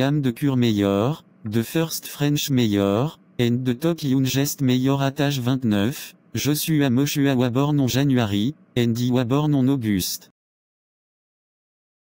am de Cure Meilleur, de First French Meilleur, and de Tokyo Gest Meilleur Attache 29, je suis à Waborn en January, and I Waborn en Auguste.